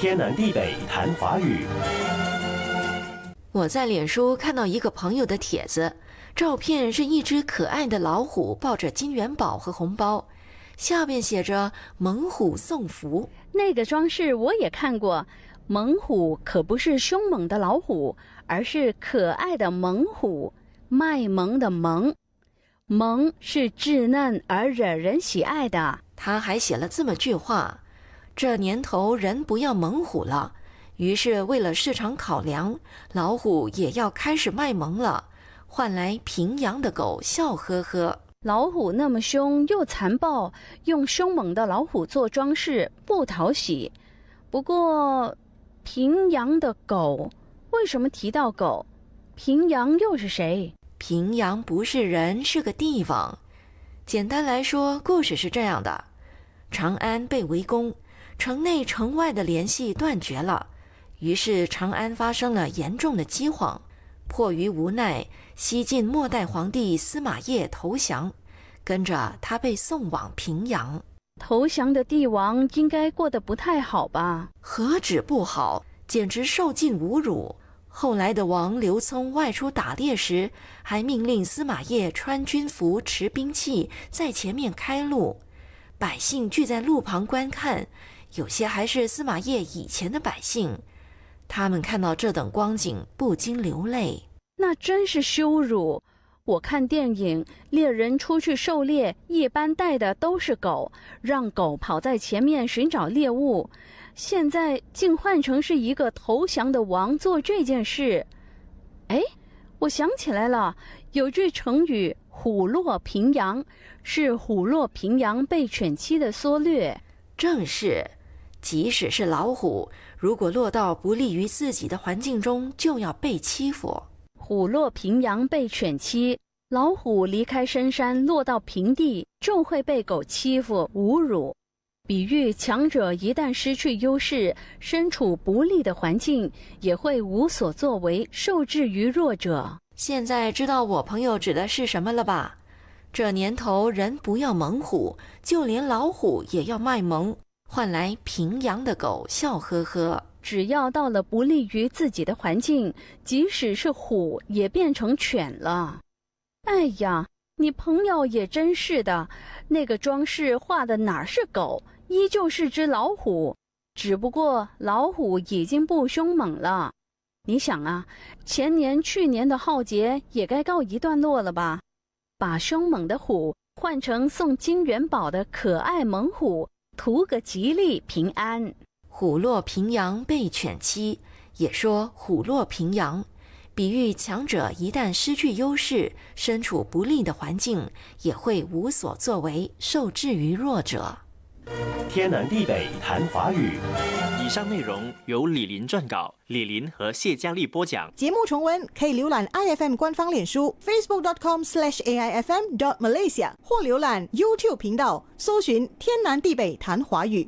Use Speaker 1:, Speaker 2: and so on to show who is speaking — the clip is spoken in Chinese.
Speaker 1: 天南地北谈华语。我在脸书看到一个朋友的帖子，照片是一只可爱的老虎抱着金元宝
Speaker 2: 和红包，下面写着“猛虎送福”。那个装饰我也看过，猛虎可不是凶猛的老虎，而是可爱的猛虎，卖萌的萌。萌是稚嫩而惹人喜爱的。他还写了这么句话。这年头人不
Speaker 1: 要猛虎了，于是为了市场考量，老虎也要开始卖
Speaker 2: 萌了，换来平阳的狗笑呵呵。老虎那么凶又残暴，用凶猛的老虎做装饰不讨喜。不过平阳的狗，为什么提到狗？平阳又是谁？平阳不是人，是个地方。简单来
Speaker 1: 说，故事是这样的：长安被围攻。城内城外的联系断绝了，于是长安发生了严重的饥荒。迫于
Speaker 2: 无奈，西晋末代皇帝司马邺投降，跟着他被送往平阳。投降的帝王应该过得不太好吧？何止不好，简直受尽侮辱。后来的王刘聪外
Speaker 1: 出打猎时，还命令司马邺穿军服、持兵器在前面开路，百姓聚在路旁观看。有些还是司马懿以前的百姓，他们看到这等光景，不禁流泪。
Speaker 2: 那真是羞辱！我看电影，猎人出去狩猎，一般带的都是狗，让狗跑在前面寻找猎物。现在竟换成是一个投降的王做这件事。哎，我想起来了，有句成语“虎落平阳”，是“虎落平阳被犬欺”的缩略。正是。即使是老虎，如果落到不利于自己的环境中，就要被欺负。虎落平阳被犬欺，老虎离开深山，落到平地，就会被狗欺负、侮辱。比喻强者一旦失去优势，身处不利的环境，也会无所作为，受制于弱者。现在知道我朋友指的是什么了吧？这年头，人不要猛虎，就连老虎也要卖萌。换来平阳的狗笑呵呵。只要到了不利于自己的环境，即使是虎也变成犬了。哎呀，你朋友也真是的，那个装饰画的哪是狗，依旧是只老虎，只不过老虎已经不凶猛了。你想啊，前年、去年的浩劫也该告一段落了吧？把凶猛的虎换成送金元宝的可爱猛虎。图个吉利平安。虎落平阳被犬欺，也说虎落平阳，比喻强
Speaker 1: 者一旦失去优势，身处不利的环境，也会无所作为，受制于弱者。天南地北谈华语。上内容由李林撰稿，李林和谢佳丽播讲。节目重温可以浏览 iFM 官方脸书 facebook.com/slash aifm dot malaysia 或浏览 YouTube 频道，搜寻“天南地北谈华语”。